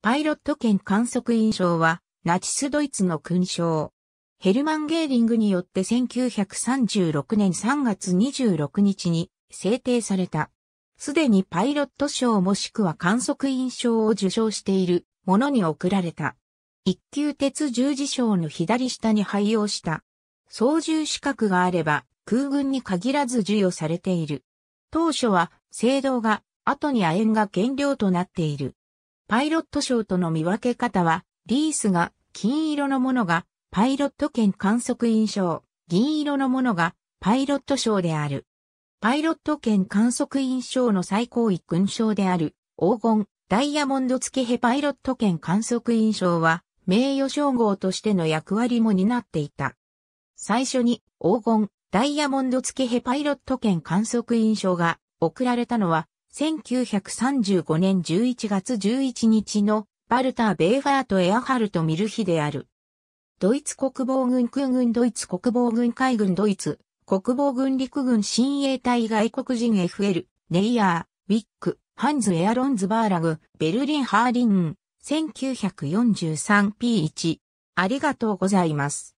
パイロット兼観測員賞は、ナチスドイツの勲章。ヘルマン・ゲーリングによって1936年3月26日に制定された。すでにパイロット賞もしくは観測員賞を受賞しているものに贈られた。一級鉄十字章の左下に配用した。操縦資格があれば空軍に限らず授与されている。当初は、制度が後に亜鉛が原料となっている。パイロット賞との見分け方は、リースが金色のものがパイロット券観測印象、銀色のものがパイロット賞である。パイロット券観測印象の最高位勲章である黄金ダイヤモンド付ヘパイロット券観測印象は名誉称号としての役割も担っていた。最初に黄金ダイヤモンド付ヘパイロット券観測印象が贈られたのは1935年11月11日のバルター・ベーファート・エアハルト・ミルヒである。ドイツ国防軍空軍ドイツ国防軍海軍ドイツ国防軍陸軍新衛隊外国人 FL ネイヤー、ウィック、ハンズ・エアロンズ・バーラグ、ベルリン・ハーリン、1943P1。ありがとうございます。